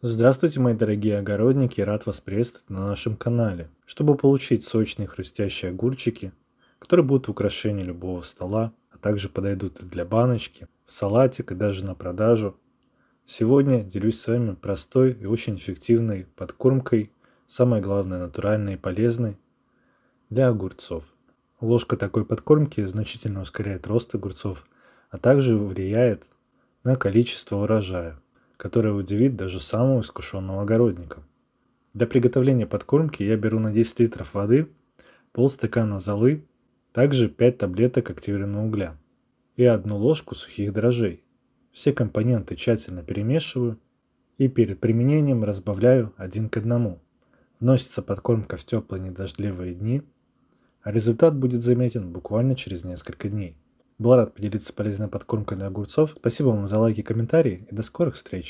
Здравствуйте, мои дорогие огородники, рад вас приветствовать на нашем канале. Чтобы получить сочные хрустящие огурчики, которые будут украшением любого стола, а также подойдут и для баночки, в салатик и даже на продажу, сегодня делюсь с вами простой и очень эффективной подкормкой, самое главное натуральной и полезной, для огурцов. Ложка такой подкормки значительно ускоряет рост огурцов, а также влияет на количество урожая которая удивит даже самого искушенного огородника. Для приготовления подкормки я беру на 10 литров воды, полстакана золы, также 5 таблеток активированного угля и одну ложку сухих дрожжей. Все компоненты тщательно перемешиваю и перед применением разбавляю один к одному. Вносится подкормка в теплые недождливые дни, а результат будет заметен буквально через несколько дней. Был рад поделиться полезной подкормкой для огурцов. Спасибо вам за лайки и комментарии и до скорых встреч!